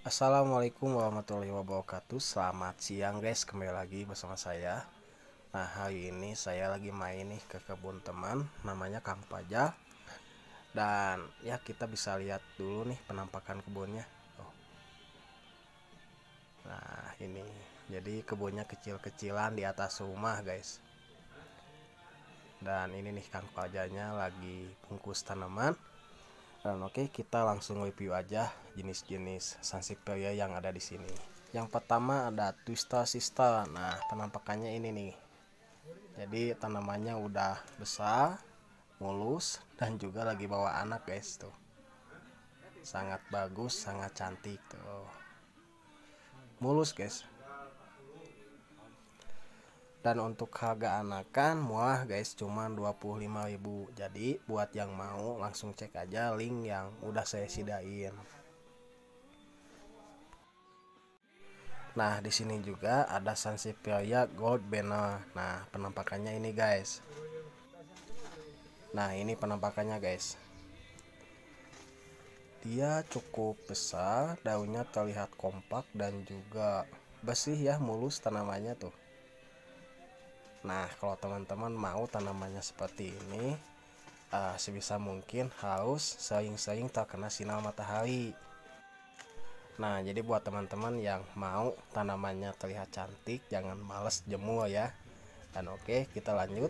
Assalamualaikum warahmatullahi wabarakatuh Selamat siang guys Kembali lagi bersama saya Nah hari ini saya lagi main nih ke kebun teman Namanya Kang Paja Dan ya kita bisa lihat dulu nih penampakan kebunnya oh. Nah ini Jadi kebunnya kecil-kecilan di atas rumah guys Dan ini nih Kang Pajanya lagi bungkus tanaman dan oke, okay, kita langsung review aja jenis-jenis Sansiperia yang ada di sini. Yang pertama ada Twista Sista. Nah, penampakannya ini nih. Jadi tanamannya udah besar, mulus, dan juga lagi bawa anak guys tuh. Sangat bagus, sangat cantik tuh. Mulus guys dan untuk harga anakan muah guys cuman 25.000 jadi buat yang mau langsung cek aja link yang udah saya sidain Nah, di sini juga ada Sansevieria Gold Banner. Nah, penampakannya ini, guys. Nah, ini penampakannya, guys. Dia cukup besar, daunnya terlihat kompak dan juga bersih ya, mulus tanamannya tuh. Nah kalau teman-teman mau tanamannya seperti ini uh, sebisa mungkin harus sering-sering terkena sinar matahari. Nah jadi buat teman-teman yang mau tanamannya terlihat cantik jangan males jemur ya. Dan oke okay, kita lanjut.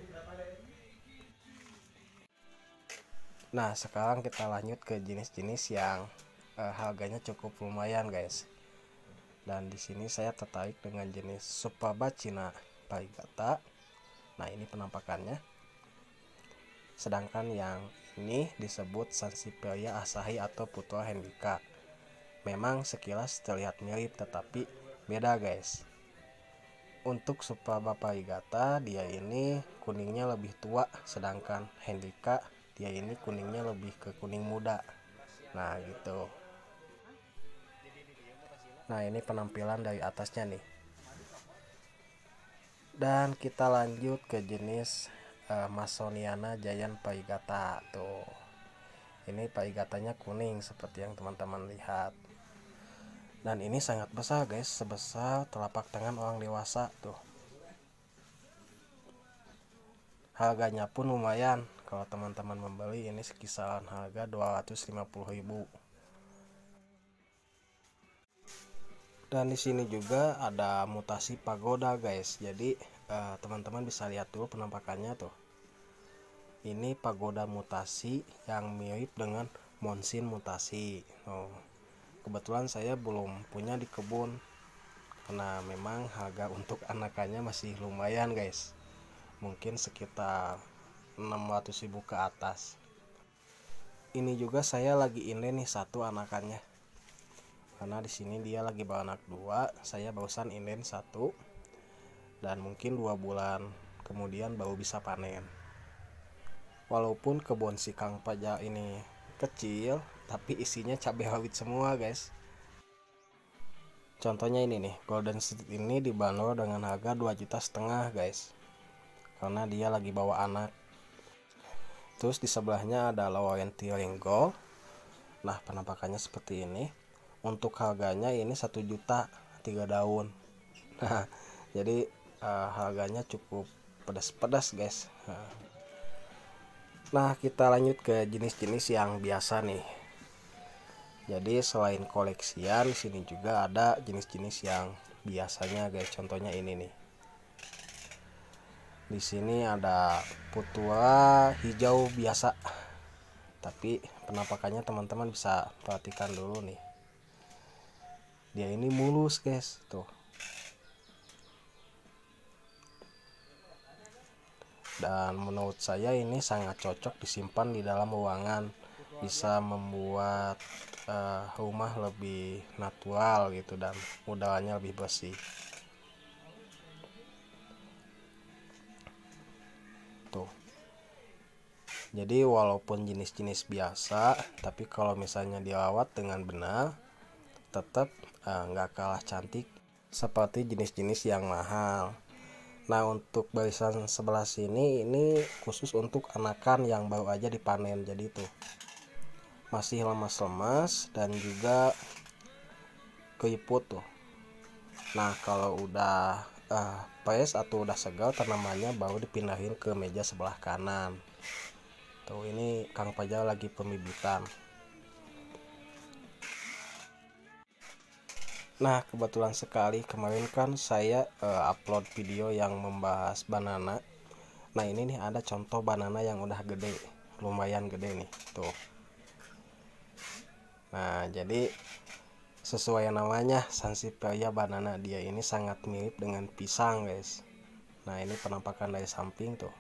Nah sekarang kita lanjut ke jenis-jenis yang uh, harganya cukup lumayan guys dan di sini saya tertarik dengan jenis Supaba Cina Parigata Nah, ini penampakannya. Sedangkan yang ini disebut Sansipelia asahi atau Putua hendika. Memang sekilas terlihat mirip tetapi beda guys. Untuk bapak igata dia ini kuningnya lebih tua sedangkan hendika dia ini kuningnya lebih ke kuning muda. Nah, gitu. Nah, ini penampilan dari atasnya nih dan kita lanjut ke jenis uh, Masoniana Jayan Paigata tuh ini paigatanya kuning seperti yang teman-teman lihat dan ini sangat besar guys sebesar telapak tangan orang dewasa tuh harganya pun lumayan kalau teman-teman membeli ini sekisaran harga ribu. dan di sini juga ada mutasi pagoda guys jadi eh, teman-teman uh, bisa lihat tuh penampakannya tuh ini pagoda mutasi yang mirip dengan monsin mutasi oh. kebetulan saya belum punya di kebun karena memang harga untuk anakannya masih lumayan guys mungkin sekitar 600 ribu ke atas ini juga saya lagi inline nih satu anakannya karena di sini dia lagi beranak dua saya barusan inden satu dan mungkin dua bulan kemudian baru bisa panen walaupun kebun si Kang Paja ini kecil tapi isinya cabai rawit semua guys contohnya ini nih Golden seed ini dibanderol dengan harga 2 juta setengah guys karena dia lagi bawa anak terus di sebelahnya ada Laurentian Gold nah penampakannya seperti ini untuk harganya ini satu juta tiga daun nah, jadi uh, harganya cukup pedas-pedas guys nah, nah kita lanjut ke jenis-jenis yang biasa nih jadi selain koleksian sini juga ada jenis-jenis yang biasanya guys contohnya ini nih di sini ada putua hijau biasa tapi penampakannya teman-teman bisa perhatikan dulu nih dia ini mulus guys tuh dan menurut saya ini sangat cocok disimpan di dalam ruangan bisa membuat uh, rumah lebih natural gitu dan udaranya lebih bersih tuh jadi walaupun jenis-jenis biasa tapi kalau misalnya dirawat dengan benar tetap eh, nggak uh, kalah cantik seperti jenis-jenis yang mahal. Nah untuk barisan sebelah sini ini khusus untuk anakan yang baru aja dipanen jadi itu masih lemas-lemas dan juga keriput tuh. Nah kalau udah uh, eh, pres atau udah segel tanamannya baru dipindahin ke meja sebelah kanan. Tuh ini Kang Pajal lagi pemibitan. Nah kebetulan sekali kemarin kan saya uh, upload video yang membahas banana Nah ini nih ada contoh banana yang udah gede Lumayan gede nih tuh Nah jadi sesuai namanya Sansevieria banana dia ini sangat mirip dengan pisang guys Nah ini penampakan dari samping tuh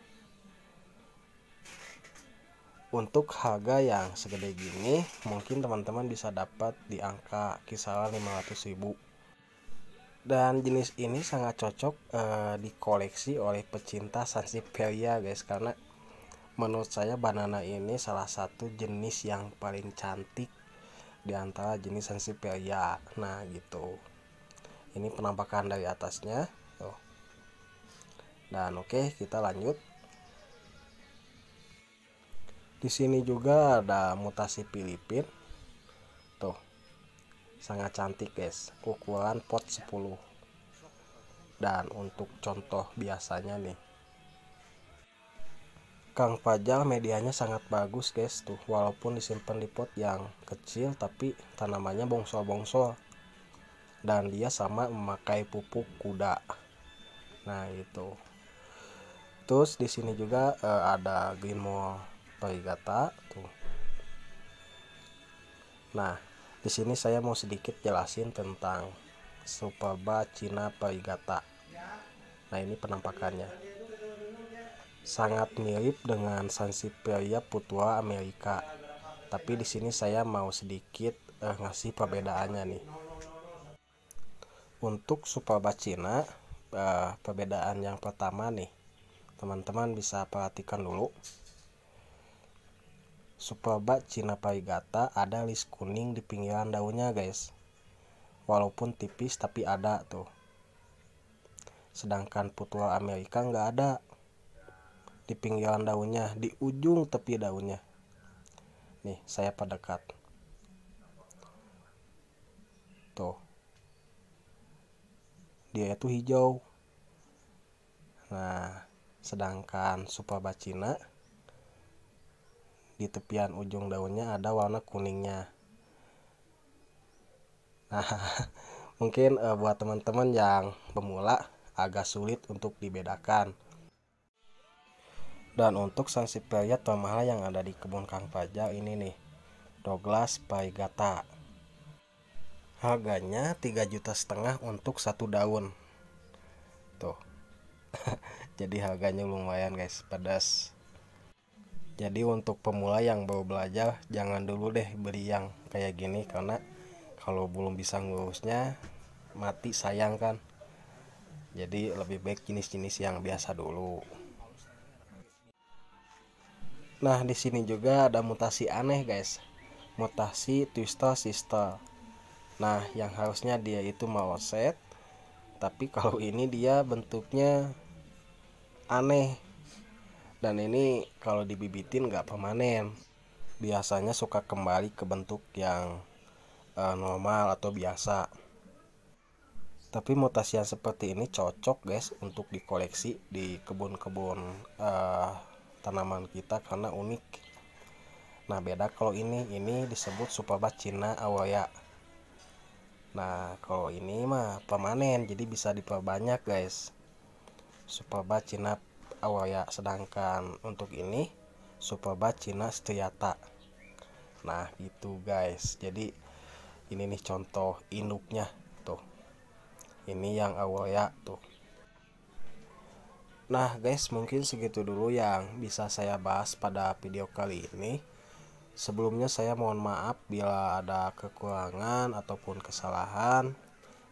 untuk harga yang segede gini mungkin teman-teman bisa dapat di angka kisaran ribu. dan jenis ini sangat cocok uh, dikoleksi oleh pecinta Sansevieria guys karena menurut saya banana ini salah satu jenis yang paling cantik di antara jenis Sansevieria nah gitu ini penampakan dari atasnya tuh dan oke okay, kita lanjut di sini juga ada mutasi Filipin. Tuh. Sangat cantik, guys. Ukuran pot 10. Dan untuk contoh biasanya nih. Kang Fajal medianya sangat bagus, guys. Tuh, walaupun disimpan di pot yang kecil tapi tanamannya bongsol-bongsol. Dan dia sama memakai pupuk kuda. Nah, itu. Terus di sini juga uh, ada green mall bagi kata tuh nah di sini saya mau sedikit jelasin tentang Supaba Cina Gata. nah ini penampakannya sangat mirip dengan Sansevieria putua Amerika tapi di sini saya mau sedikit eh, ngasih perbedaannya nih untuk Supaba Cina eh, perbedaan yang pertama nih teman-teman bisa perhatikan dulu Cina Parigata ada list kuning di pinggiran daunnya guys. Walaupun tipis tapi ada tuh. Sedangkan putua Amerika nggak ada di pinggiran daunnya, di ujung tepi daunnya. Nih, saya pada dekat, Tuh. Dia itu hijau. Nah, sedangkan Cina di tepian ujung daunnya ada warna kuningnya nah mungkin e, buat teman-teman yang pemula agak sulit untuk dibedakan dan untuk sanksi Siperia termahal yang ada di kebun Kang Pajang ini nih Douglas Paigata harganya 3 juta setengah untuk satu daun tuh jadi harganya lumayan guys pedas jadi untuk pemula yang baru belajar jangan dulu deh beli yang kayak gini karena kalau belum bisa ngurusnya mati sayang kan jadi lebih baik jenis-jenis yang biasa dulu nah di sini juga ada mutasi aneh guys mutasi twister sister nah yang harusnya dia itu mau set tapi kalau ini dia bentuknya aneh dan ini kalau dibibitin nggak permanen. Biasanya suka kembali ke bentuk yang uh, normal atau biasa. Tapi mutasi yang seperti ini cocok guys untuk dikoleksi di kebun-kebun uh, tanaman kita karena unik. Nah beda kalau ini, ini disebut superba Cina awaya. Nah kalau ini mah permanen jadi bisa diperbanyak guys. superba Cina Awaya, sedangkan untuk ini Supaba Cina Setiata nah gitu guys jadi ini nih contoh induknya tuh ini yang Awaya tuh nah guys mungkin segitu dulu yang bisa saya bahas pada video kali ini Sebelumnya saya mohon maaf bila ada kekurangan ataupun kesalahan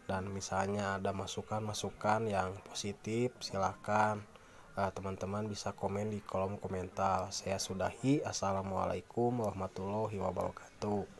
dan misalnya ada masukan-masukan yang positif silahkan Eh, teman-teman uh, bisa komen di kolom komentar. Saya sudahi. Assalamualaikum warahmatullahi wabarakatuh.